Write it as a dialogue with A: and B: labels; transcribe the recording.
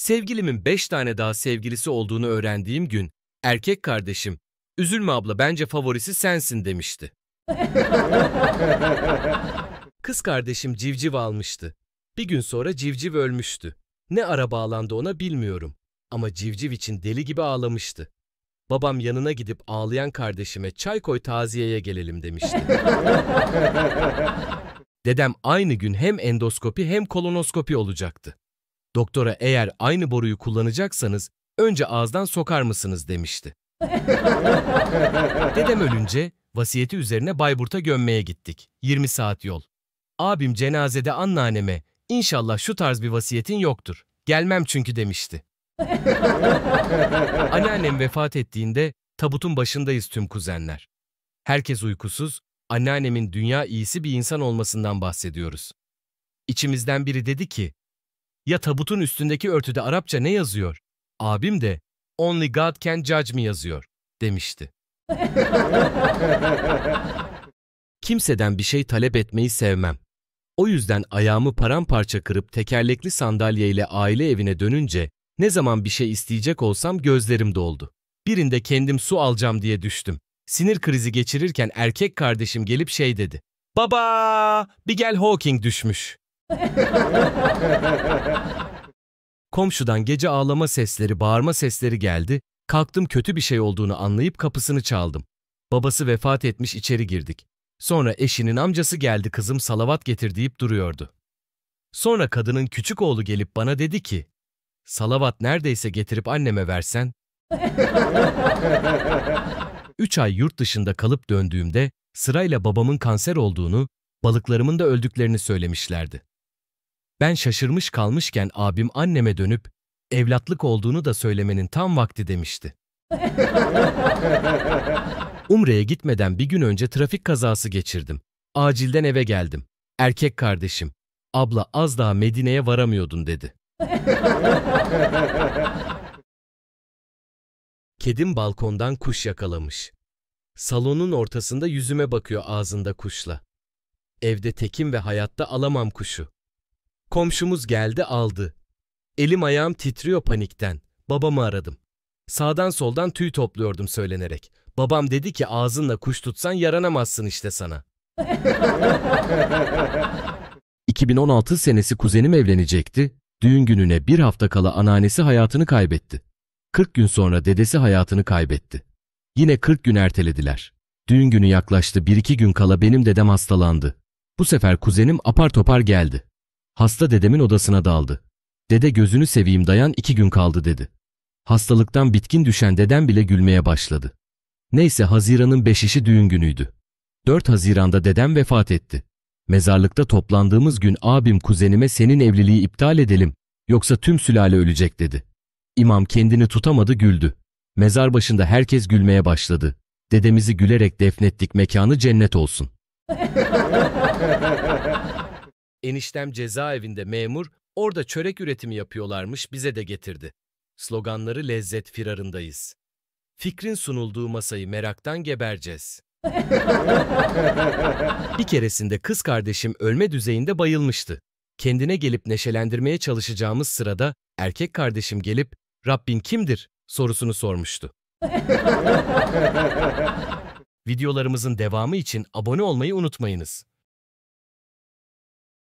A: Sevgilimin beş tane daha sevgilisi olduğunu öğrendiğim gün erkek kardeşim üzülme abla bence favorisi sensin demişti. Kız kardeşim civciv almıştı. Bir gün sonra civciv ölmüştü. Ne ara bağlandı ona bilmiyorum. Ama civciv için deli gibi ağlamıştı. Babam yanına gidip ağlayan kardeşime çay koy taziyeye gelelim demişti. Dedem aynı gün hem endoskopi hem kolonoskopi olacaktı. Doktora eğer aynı boruyu kullanacaksanız önce ağızdan sokar mısınız demişti. Dedem ölünce vasiyeti üzerine Bayburt'a gömmeye gittik. 20 saat yol. Abim cenazede anneanneme inşallah şu tarz bir vasiyetin yoktur. Gelmem çünkü demişti.
B: Anneannem
A: vefat ettiğinde tabutun başındayız tüm kuzenler. Herkes uykusuz, anneannemin dünya iyisi bir insan olmasından bahsediyoruz. İçimizden biri dedi ki, ya tabutun üstündeki örtüde Arapça ne yazıyor? Abim de Only God can judge me yazıyor demişti. Kimseden bir şey talep etmeyi sevmem. O yüzden ayağımı paramparça kırıp tekerlekli sandalyeyle aile evine dönünce ne zaman bir şey isteyecek olsam gözlerim doldu. Birinde kendim su alacağım diye düştüm. Sinir krizi geçirirken erkek kardeşim gelip şey dedi. Baba, bir gel Hawking düşmüş. Komşudan gece ağlama sesleri, bağırma sesleri geldi. Kalktım kötü bir şey olduğunu anlayıp kapısını çaldım. Babası vefat etmiş içeri girdik. Sonra eşinin amcası geldi kızım salavat getir deyip duruyordu. Sonra kadının küçük oğlu gelip bana dedi ki, salavat neredeyse getirip anneme versen. Üç ay yurt dışında kalıp döndüğümde sırayla babamın kanser olduğunu, balıklarımın da öldüklerini söylemişlerdi. Ben şaşırmış kalmışken abim anneme dönüp evlatlık olduğunu da söylemenin tam vakti demişti. Umre'ye gitmeden bir gün önce trafik kazası geçirdim. Acilden eve geldim. Erkek kardeşim, abla az daha Medine'ye varamıyordun dedi. Kedim balkondan kuş yakalamış. Salonun ortasında yüzüme bakıyor ağzında kuşla. Evde tekim ve hayatta alamam kuşu. Komşumuz geldi aldı. Elim ayağım titriyor panikten. Babamı aradım. Sağdan soldan tüy topluyordum söylenerek. Babam dedi ki ağzınla kuş tutsan yaranamazsın işte sana. 2016 senesi kuzenim evlenecekti. Düğün gününe bir hafta kala anneannesi hayatını kaybetti. 40 gün sonra dedesi hayatını kaybetti. Yine 40 gün ertelediler. Düğün günü yaklaştı bir iki gün kala benim dedem hastalandı. Bu sefer kuzenim apar topar geldi. Hasta dedemin odasına daldı. Dede gözünü seveyim dayan iki gün kaldı dedi. Hastalıktan bitkin düşen dedem bile gülmeye başladı. Neyse Haziran'ın 5'işi düğün günüydü. 4 Haziran'da dedem vefat etti. Mezarlıkta toplandığımız gün abim kuzenime senin evliliği iptal edelim, yoksa tüm sülale ölecek dedi. İmam kendini tutamadı güldü. Mezar başında herkes gülmeye başladı. Dedemizi gülerek defnettik mekanı cennet olsun. eniştem cezaevinde memur, orada çörek üretimi yapıyorlarmış bize de getirdi. Sloganları lezzet firarındayız. Fikrin sunulduğu masayı meraktan gebereceğiz. bir keresinde kız kardeşim ölme düzeyinde bayılmıştı. Kendine gelip neşelendirmeye çalışacağımız sırada erkek kardeşim gelip Rabbin kimdir sorusunu sormuştu.
B: Videolarımızın devamı için abone olmayı unutmayınız.